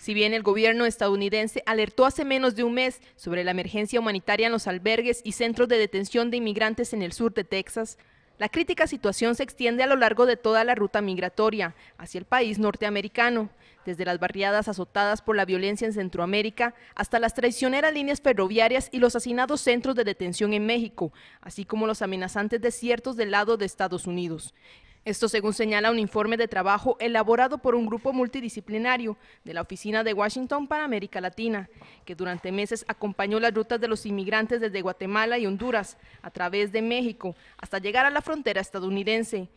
Si bien el gobierno estadounidense alertó hace menos de un mes sobre la emergencia humanitaria en los albergues y centros de detención de inmigrantes en el sur de Texas, la crítica situación se extiende a lo largo de toda la ruta migratoria hacia el país norteamericano, desde las barriadas azotadas por la violencia en Centroamérica hasta las traicioneras líneas ferroviarias y los hacinados centros de detención en México, así como los amenazantes desiertos del lado de Estados Unidos. Esto según señala un informe de trabajo elaborado por un grupo multidisciplinario de la Oficina de Washington para América Latina, que durante meses acompañó las rutas de los inmigrantes desde Guatemala y Honduras, a través de México, hasta llegar a la frontera estadounidense.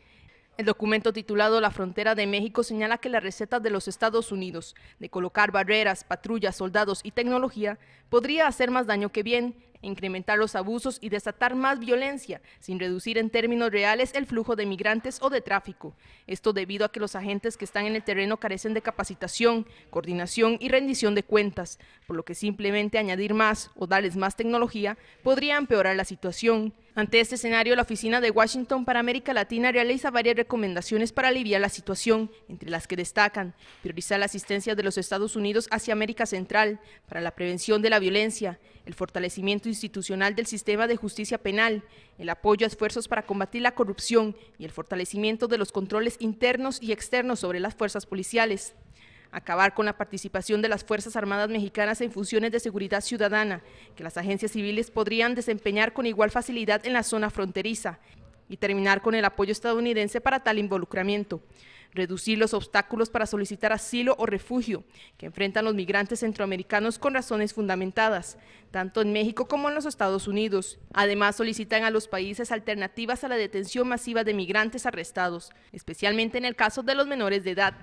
El documento titulado La frontera de México señala que la receta de los Estados Unidos de colocar barreras, patrullas, soldados y tecnología podría hacer más daño que bien, incrementar los abusos y desatar más violencia, sin reducir en términos reales el flujo de migrantes o de tráfico. Esto debido a que los agentes que están en el terreno carecen de capacitación, coordinación y rendición de cuentas, por lo que simplemente añadir más o darles más tecnología podría empeorar la situación. Ante este escenario, la Oficina de Washington para América Latina realiza varias recomendaciones para aliviar la situación, entre las que destacan priorizar la asistencia de los Estados Unidos hacia América Central para la prevención de la violencia, el fortalecimiento institucional del sistema de justicia penal, el apoyo a esfuerzos para combatir la corrupción y el fortalecimiento de los controles internos y externos sobre las fuerzas policiales acabar con la participación de las Fuerzas Armadas Mexicanas en funciones de seguridad ciudadana, que las agencias civiles podrían desempeñar con igual facilidad en la zona fronteriza, y terminar con el apoyo estadounidense para tal involucramiento reducir los obstáculos para solicitar asilo o refugio que enfrentan los migrantes centroamericanos con razones fundamentadas, tanto en México como en los Estados Unidos. Además, solicitan a los países alternativas a la detención masiva de migrantes arrestados, especialmente en el caso de los menores de edad,